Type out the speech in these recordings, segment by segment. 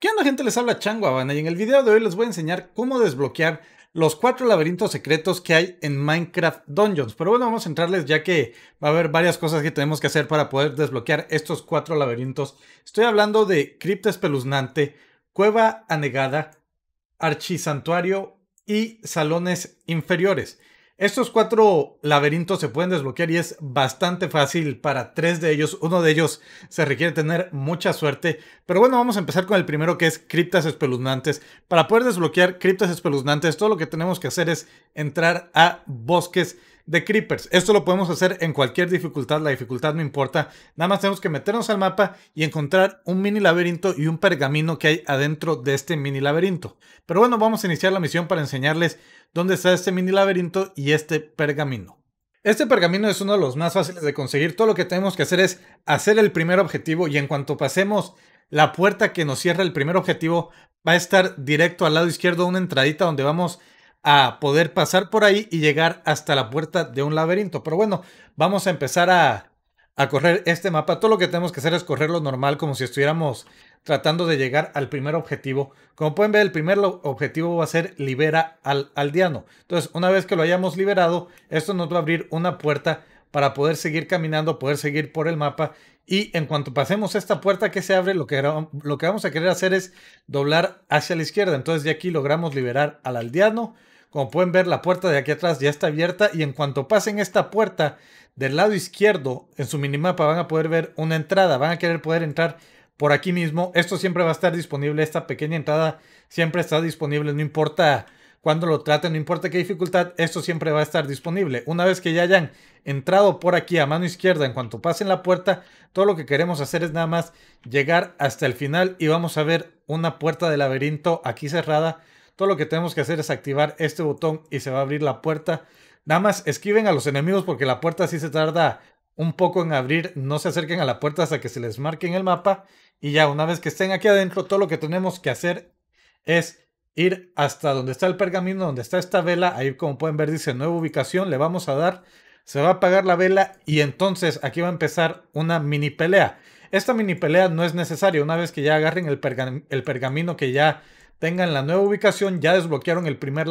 ¿Qué onda gente? Les habla Chango y en el video de hoy les voy a enseñar cómo desbloquear los cuatro laberintos secretos que hay en Minecraft Dungeons. Pero bueno, vamos a entrarles ya que va a haber varias cosas que tenemos que hacer para poder desbloquear estos cuatro laberintos. Estoy hablando de Cripta Espeluznante, Cueva Anegada, Archisantuario y Salones Inferiores. Estos cuatro laberintos se pueden desbloquear y es bastante fácil para tres de ellos. Uno de ellos se requiere tener mucha suerte. Pero bueno, vamos a empezar con el primero que es criptas espeluznantes. Para poder desbloquear criptas espeluznantes, todo lo que tenemos que hacer es entrar a bosques de Creepers. Esto lo podemos hacer en cualquier dificultad, la dificultad no importa. Nada más tenemos que meternos al mapa y encontrar un mini laberinto y un pergamino que hay adentro de este mini laberinto. Pero bueno, vamos a iniciar la misión para enseñarles dónde está este mini laberinto y este pergamino. Este pergamino es uno de los más fáciles de conseguir. Todo lo que tenemos que hacer es hacer el primer objetivo y en cuanto pasemos la puerta que nos cierra el primer objetivo va a estar directo al lado izquierdo una entradita donde vamos a poder pasar por ahí y llegar hasta la puerta de un laberinto. Pero bueno, vamos a empezar a, a correr este mapa. Todo lo que tenemos que hacer es correrlo normal, como si estuviéramos tratando de llegar al primer objetivo. Como pueden ver, el primer objetivo va a ser libera al aldeano. Entonces, una vez que lo hayamos liberado, esto nos va a abrir una puerta para poder seguir caminando, poder seguir por el mapa. Y en cuanto pasemos esta puerta que se abre, lo que, lo que vamos a querer hacer es doblar hacia la izquierda. Entonces, de aquí logramos liberar al aldeano. Como pueden ver, la puerta de aquí atrás ya está abierta y en cuanto pasen esta puerta del lado izquierdo, en su minimapa van a poder ver una entrada, van a querer poder entrar por aquí mismo. Esto siempre va a estar disponible, esta pequeña entrada siempre está disponible, no importa cuándo lo traten, no importa qué dificultad, esto siempre va a estar disponible. Una vez que ya hayan entrado por aquí a mano izquierda, en cuanto pasen la puerta, todo lo que queremos hacer es nada más llegar hasta el final y vamos a ver una puerta de laberinto aquí cerrada todo lo que tenemos que hacer es activar este botón y se va a abrir la puerta. Nada más esquiven a los enemigos porque la puerta sí se tarda un poco en abrir. No se acerquen a la puerta hasta que se les marque en el mapa. Y ya una vez que estén aquí adentro, todo lo que tenemos que hacer es ir hasta donde está el pergamino, donde está esta vela. Ahí como pueden ver dice nueva ubicación. Le vamos a dar. Se va a apagar la vela y entonces aquí va a empezar una mini pelea. Esta mini pelea no es necesaria. Una vez que ya agarren el, el pergamino que ya tengan la nueva ubicación, ya desbloquearon el primer,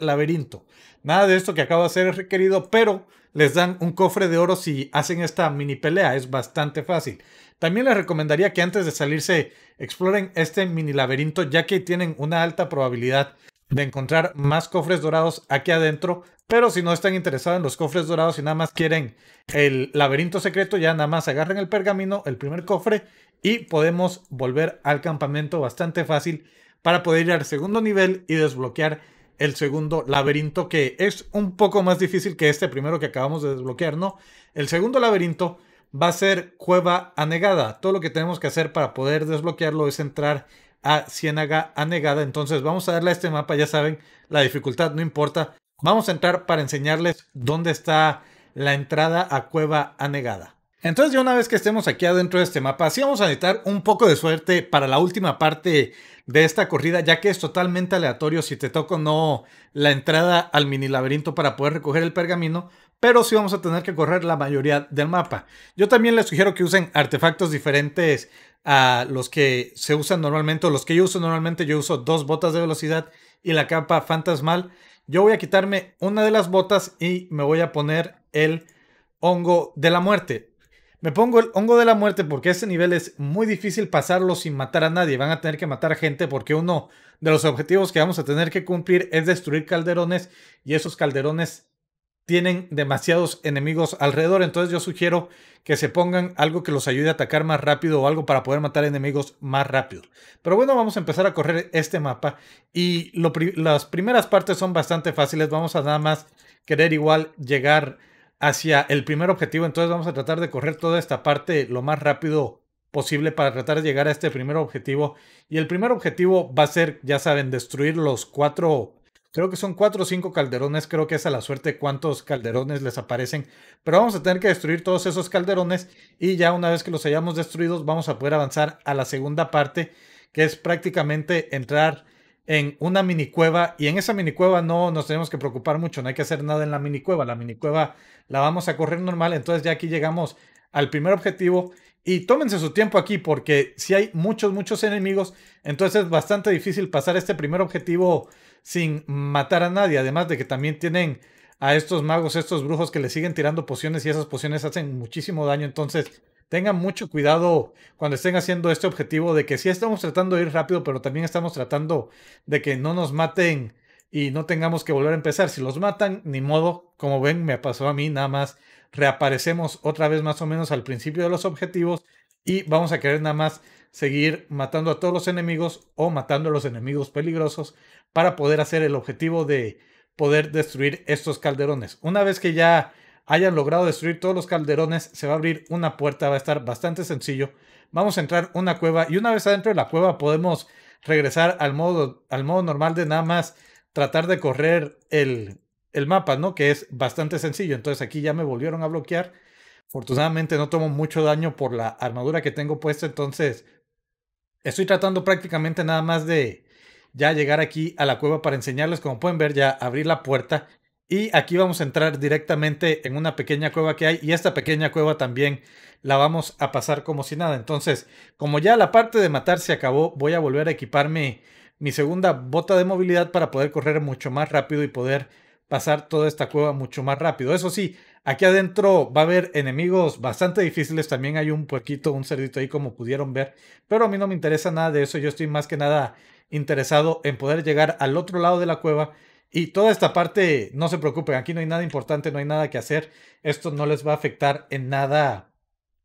laberinto. Nada de esto que acaba de ser requerido, pero les dan un cofre de oro si hacen esta mini pelea, es bastante fácil. También les recomendaría que antes de salirse exploren este mini laberinto ya que tienen una alta probabilidad de encontrar más cofres dorados aquí adentro. Pero si no están interesados en los cofres dorados y nada más quieren el laberinto secreto, ya nada más agarren el pergamino, el primer cofre, y podemos volver al campamento bastante fácil para poder ir al segundo nivel y desbloquear el segundo laberinto, que es un poco más difícil que este primero que acabamos de desbloquear, ¿no? El segundo laberinto va a ser cueva anegada. Todo lo que tenemos que hacer para poder desbloquearlo es entrar a Ciénaga Anegada. Entonces vamos a darle a este mapa, ya saben, la dificultad no importa. Vamos a entrar para enseñarles dónde está la entrada a Cueva Anegada. Entonces ya una vez que estemos aquí adentro de este mapa, sí vamos a necesitar un poco de suerte para la última parte de esta corrida, ya que es totalmente aleatorio si te toca o no la entrada al mini laberinto para poder recoger el pergamino, pero sí vamos a tener que correr la mayoría del mapa. Yo también les sugiero que usen artefactos diferentes a los que se usan normalmente, o los que yo uso normalmente, yo uso dos botas de velocidad y la capa fantasmal. Yo voy a quitarme una de las botas y me voy a poner el hongo de la muerte. Me pongo el hongo de la muerte porque este nivel es muy difícil pasarlo sin matar a nadie. Van a tener que matar a gente porque uno de los objetivos que vamos a tener que cumplir es destruir calderones y esos calderones tienen demasiados enemigos alrededor. Entonces yo sugiero que se pongan algo que los ayude a atacar más rápido o algo para poder matar enemigos más rápido. Pero bueno, vamos a empezar a correr este mapa y las primeras partes son bastante fáciles. Vamos a nada más querer igual llegar hacia el primer objetivo. Entonces vamos a tratar de correr toda esta parte lo más rápido posible para tratar de llegar a este primer objetivo. Y el primer objetivo va a ser, ya saben, destruir los cuatro Creo que son cuatro o cinco calderones, creo que es a la suerte cuántos calderones les aparecen, pero vamos a tener que destruir todos esos calderones y ya una vez que los hayamos destruidos vamos a poder avanzar a la segunda parte, que es prácticamente entrar en una mini cueva y en esa mini cueva no nos tenemos que preocupar mucho, no hay que hacer nada en la minicueva, la minicueva la vamos a correr normal, entonces ya aquí llegamos al primer objetivo y tómense su tiempo aquí porque si hay muchos, muchos enemigos, entonces es bastante difícil pasar este primer objetivo sin matar a nadie. Además de que también tienen a estos magos, estos brujos que le siguen tirando pociones y esas pociones hacen muchísimo daño. Entonces, tengan mucho cuidado cuando estén haciendo este objetivo de que si estamos tratando de ir rápido, pero también estamos tratando de que no nos maten y no tengamos que volver a empezar. Si los matan, ni modo, como ven, me pasó a mí nada más. Reaparecemos otra vez más o menos al principio de los objetivos y vamos a querer nada más seguir matando a todos los enemigos o matando a los enemigos peligrosos para poder hacer el objetivo de poder destruir estos calderones. Una vez que ya hayan logrado destruir todos los calderones, se va a abrir una puerta, va a estar bastante sencillo. Vamos a entrar una cueva y una vez adentro de la cueva podemos regresar al modo, al modo normal de nada más tratar de correr el, el mapa, ¿no? Que es bastante sencillo. Entonces aquí ya me volvieron a bloquear. Afortunadamente no tomo mucho daño por la armadura que tengo puesta, entonces Estoy tratando prácticamente nada más de ya llegar aquí a la cueva para enseñarles, como pueden ver, ya abrir la puerta y aquí vamos a entrar directamente en una pequeña cueva que hay y esta pequeña cueva también la vamos a pasar como si nada. Entonces, como ya la parte de matar se acabó, voy a volver a equiparme mi segunda bota de movilidad para poder correr mucho más rápido y poder pasar toda esta cueva mucho más rápido. Eso sí, Aquí adentro va a haber enemigos bastante difíciles. También hay un puerquito, un cerdito ahí como pudieron ver. Pero a mí no me interesa nada de eso. Yo estoy más que nada interesado en poder llegar al otro lado de la cueva. Y toda esta parte, no se preocupen, aquí no hay nada importante, no hay nada que hacer. Esto no les va a afectar en nada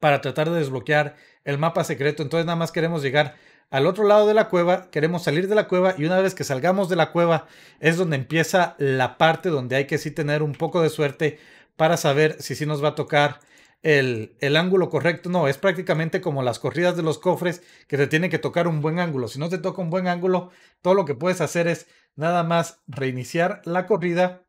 para tratar de desbloquear el mapa secreto. Entonces nada más queremos llegar al otro lado de la cueva, queremos salir de la cueva y una vez que salgamos de la cueva es donde empieza la parte donde hay que sí tener un poco de suerte para saber si sí nos va a tocar el, ángulo correcto. No, es prácticamente como las corridas de los cofres que te tiene que tocar un buen ángulo. Si no te toca un buen ángulo, todo lo que puedes hacer es nada más reiniciar la corrida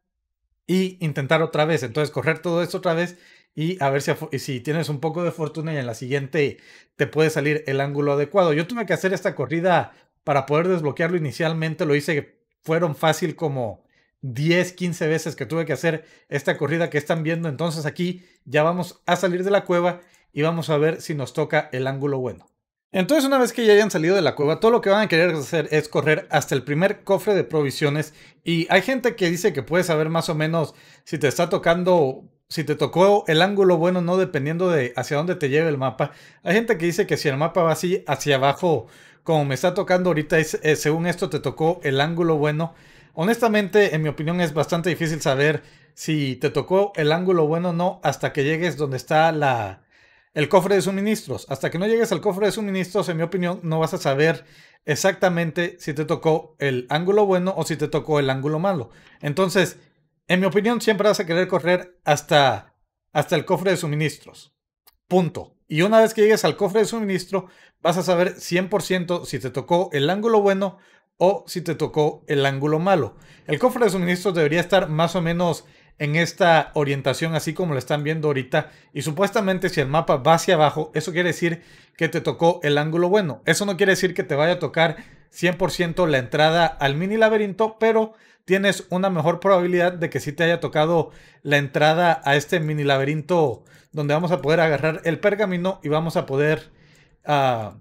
y intentar otra vez. Entonces, correr todo esto otra vez y a ver si, si tienes un poco de fortuna y en la siguiente te puede salir el ángulo adecuado. Yo tuve que hacer esta corrida para poder desbloquearlo inicialmente. Lo hice, fueron fácil como 10, 15 veces que tuve que hacer esta corrida que están viendo. Entonces aquí ya vamos a salir de la cueva y vamos a ver si nos toca el ángulo bueno. Entonces una vez que ya hayan salido de la cueva, todo lo que van a querer hacer es correr hasta el primer cofre de provisiones y hay gente que dice que puede saber más o menos si te está tocando, si te tocó el ángulo bueno no dependiendo de hacia dónde te lleve el mapa. Hay gente que dice que si el mapa va así hacia abajo como me está tocando ahorita, eh, según esto te tocó el ángulo bueno. Honestamente, en mi opinión, es bastante difícil saber si te tocó el ángulo bueno o no hasta que llegues donde está la, el cofre de suministros. Hasta que no llegues al cofre de suministros, en mi opinión, no vas a saber exactamente si te tocó el ángulo bueno o si te tocó el ángulo malo. Entonces, en mi opinión, siempre vas a querer correr hasta, hasta el cofre de suministros. Punto. Y una vez que llegues al cofre de suministro, vas a saber 100% si te tocó el ángulo bueno o si te tocó el ángulo malo. El cofre de suministros debería estar más o menos en esta orientación así como lo están viendo ahorita y supuestamente si el mapa va hacia abajo eso quiere decir que te tocó el ángulo bueno. Eso no quiere decir que te vaya a tocar 100% la entrada al mini laberinto pero tienes una mejor probabilidad de que sí te haya tocado la entrada a este mini laberinto donde vamos a poder agarrar el pergamino y vamos a poder... Ah,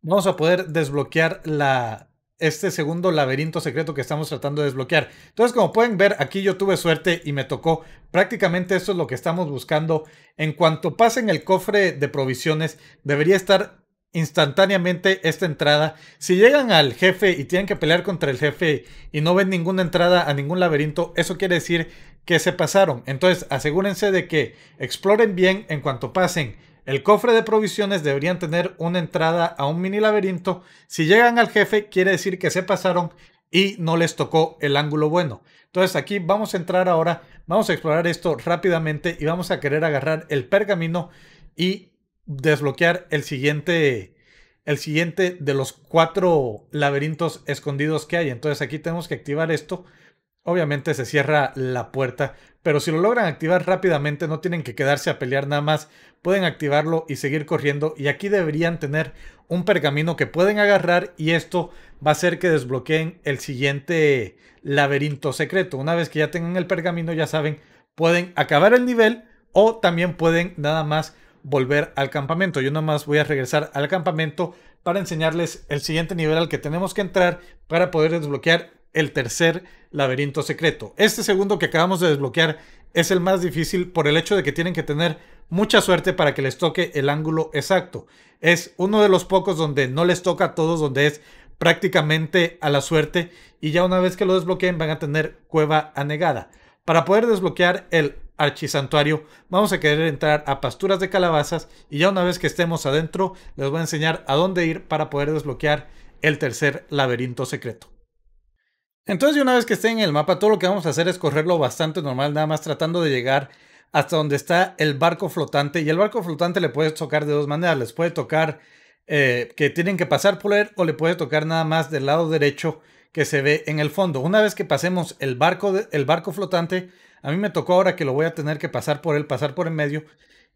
vamos a poder desbloquear la, este segundo laberinto secreto que estamos tratando de desbloquear. Entonces, como pueden ver, aquí yo tuve suerte y me tocó. Prácticamente esto es lo que estamos buscando. En cuanto pasen el cofre de provisiones, debería estar instantáneamente esta entrada. Si llegan al jefe y tienen que pelear contra el jefe y no ven ninguna entrada a ningún laberinto, eso quiere decir que se pasaron. Entonces, asegúrense de que exploren bien en cuanto pasen el cofre de provisiones deberían tener una entrada a un mini laberinto. Si llegan al jefe, quiere decir que se pasaron y no les tocó el ángulo bueno. Entonces aquí vamos a entrar ahora, vamos a explorar esto rápidamente y vamos a querer agarrar el pergamino y desbloquear el siguiente, el siguiente de los cuatro laberintos escondidos que hay. Entonces aquí tenemos que activar esto. Obviamente se cierra la puerta pero si lo logran activar rápidamente no tienen que quedarse a pelear nada más, pueden activarlo y seguir corriendo y aquí deberían tener un pergamino que pueden agarrar y esto va a hacer que desbloqueen el siguiente laberinto secreto. Una vez que ya tengan el pergamino ya saben, pueden acabar el nivel o también pueden nada más volver al campamento. Yo nada más voy a regresar al campamento para enseñarles el siguiente nivel al que tenemos que entrar para poder desbloquear el tercer laberinto secreto. Este segundo que acabamos de desbloquear es el más difícil por el hecho de que tienen que tener mucha suerte para que les toque el ángulo exacto. Es uno de los pocos donde no les toca a todos, donde es prácticamente a la suerte y ya una vez que lo desbloqueen van a tener cueva anegada. Para poder desbloquear el archisantuario vamos a querer entrar a pasturas de calabazas y ya una vez que estemos adentro les voy a enseñar a dónde ir para poder desbloquear el tercer laberinto secreto. Entonces, una vez que esté en el mapa, todo lo que vamos a hacer es correrlo bastante normal, nada más tratando de llegar hasta donde está el barco flotante. Y el barco flotante le puede tocar de dos maneras. Les puede tocar eh, que tienen que pasar por él o le puede tocar nada más del lado derecho que se ve en el fondo. Una vez que pasemos el barco, el barco flotante, a mí me tocó ahora que lo voy a tener que pasar por él, pasar por en medio.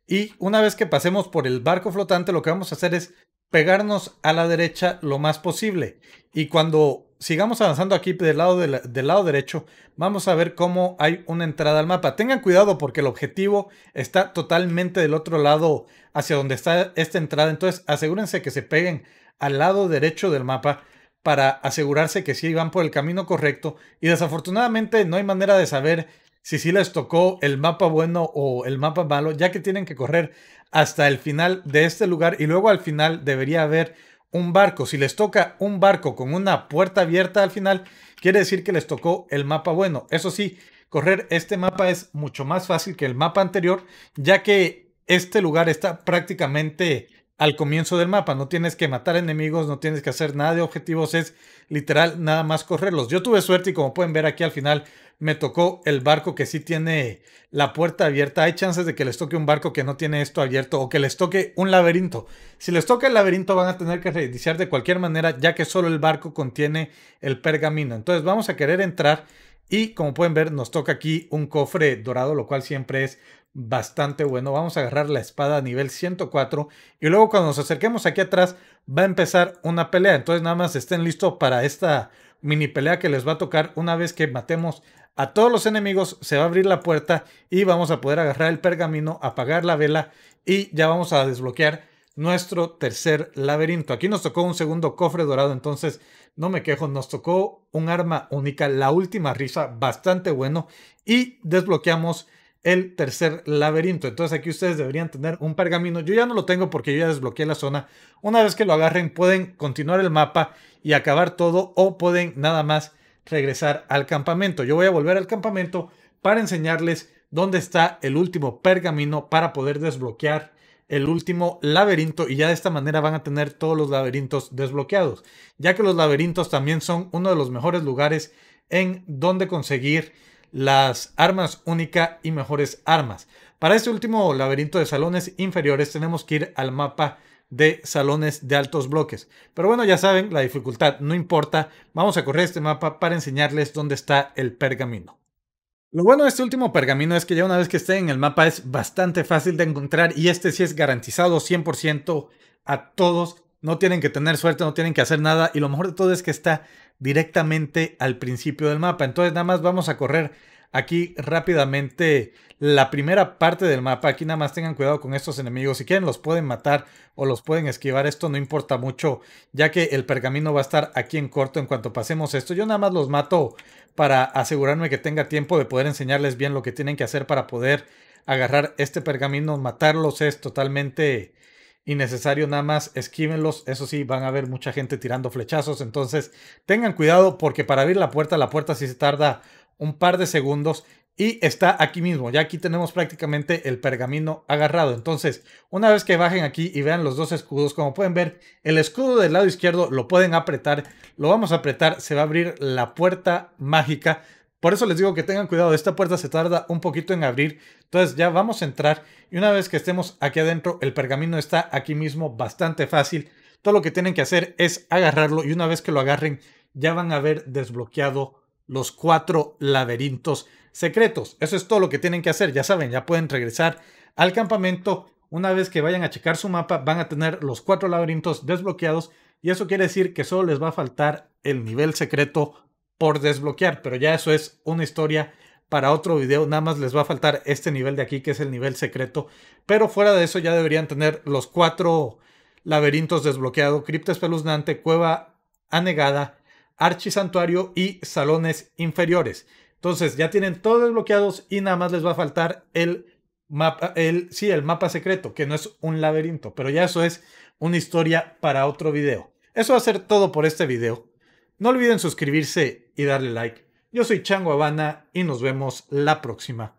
Y una vez que pasemos por el barco flotante, lo que vamos a hacer es pegarnos a la derecha lo más posible. Y cuando sigamos avanzando aquí del lado, del lado derecho, vamos a ver cómo hay una entrada al mapa. Tengan cuidado porque el objetivo está totalmente del otro lado hacia donde está esta entrada. Entonces asegúrense que se peguen al lado derecho del mapa para asegurarse que sí van por el camino correcto. Y desafortunadamente no hay manera de saber si sí les tocó el mapa bueno o el mapa malo, ya que tienen que correr hasta el final de este lugar y luego al final debería haber un barco. Si les toca un barco con una puerta abierta al final, quiere decir que les tocó el mapa bueno. Eso sí, correr este mapa es mucho más fácil que el mapa anterior, ya que este lugar está prácticamente al comienzo del mapa. No tienes que matar enemigos, no tienes que hacer nada de objetivos, es literal nada más correrlos. Yo tuve suerte y como pueden ver aquí al final me tocó el barco que sí tiene la puerta abierta. Hay chances de que les toque un barco que no tiene esto abierto o que les toque un laberinto. Si les toca el laberinto van a tener que reiniciar de cualquier manera ya que solo el barco contiene el pergamino. Entonces vamos a querer entrar. Y como pueden ver, nos toca aquí un cofre dorado, lo cual siempre es bastante bueno. Vamos a agarrar la espada a nivel 104 y luego cuando nos acerquemos aquí atrás va a empezar una pelea. Entonces nada más estén listos para esta mini pelea que les va a tocar una vez que matemos a todos los enemigos. Se va a abrir la puerta y vamos a poder agarrar el pergamino, apagar la vela y ya vamos a desbloquear nuestro tercer laberinto. Aquí nos tocó un segundo cofre dorado, entonces no me quejo, nos tocó un arma única, la última risa, bastante bueno y desbloqueamos el tercer laberinto. Entonces aquí ustedes deberían tener un pergamino. Yo ya no lo tengo porque yo ya desbloqueé la zona. Una vez que lo agarren pueden continuar el mapa y acabar todo o pueden nada más regresar al campamento. Yo voy a volver al campamento para enseñarles dónde está el último pergamino para poder desbloquear el último laberinto y ya de esta manera van a tener todos los laberintos desbloqueados, ya que los laberintos también son uno de los mejores lugares en donde conseguir las armas única y mejores armas. Para este último laberinto de salones inferiores tenemos que ir al mapa de salones de altos bloques. Pero bueno, ya saben, la dificultad no importa. Vamos a correr este mapa para enseñarles dónde está el pergamino. Lo bueno de este último pergamino es que ya una vez que esté en el mapa es bastante fácil de encontrar y este sí es garantizado 100% a todos no tienen que tener suerte, no tienen que hacer nada. Y lo mejor de todo es que está directamente al principio del mapa. Entonces nada más vamos a correr aquí rápidamente la primera parte del mapa. Aquí nada más tengan cuidado con estos enemigos. Si quieren los pueden matar o los pueden esquivar. Esto no importa mucho ya que el pergamino va a estar aquí en corto en cuanto pasemos esto. Yo nada más los mato para asegurarme que tenga tiempo de poder enseñarles bien lo que tienen que hacer para poder agarrar este pergamino. Matarlos es totalmente necesario nada más esquívenlos. Eso sí, van a ver mucha gente tirando flechazos, entonces tengan cuidado porque para abrir la puerta, la puerta sí se tarda un par de segundos y está aquí mismo. Ya aquí tenemos prácticamente el pergamino agarrado. Entonces, una vez que bajen aquí y vean los dos escudos, como pueden ver, el escudo del lado izquierdo lo pueden apretar. Lo vamos a apretar, se va a abrir la puerta mágica. Por eso les digo que tengan cuidado, esta puerta se tarda un poquito en abrir. Entonces ya vamos a entrar y una vez que estemos aquí adentro, el pergamino está aquí mismo bastante fácil. Todo lo que tienen que hacer es agarrarlo y una vez que lo agarren ya van a haber desbloqueado los cuatro laberintos secretos. Eso es todo lo que tienen que hacer, ya saben, ya pueden regresar al campamento. Una vez que vayan a checar su mapa van a tener los cuatro laberintos desbloqueados y eso quiere decir que solo les va a faltar el nivel secreto por desbloquear, pero ya eso es una historia para otro video. Nada más les va a faltar este nivel de aquí, que es el nivel secreto. Pero fuera de eso ya deberían tener los cuatro laberintos desbloqueados. Cripta espeluznante, cueva anegada, archisantuario y salones inferiores. Entonces ya tienen todos desbloqueados y nada más les va a faltar el mapa, el, sí, el mapa secreto, que no es un laberinto, pero ya eso es una historia para otro video. Eso va a ser todo por este video. No olviden suscribirse y darle like. Yo soy Chango Habana y nos vemos la próxima.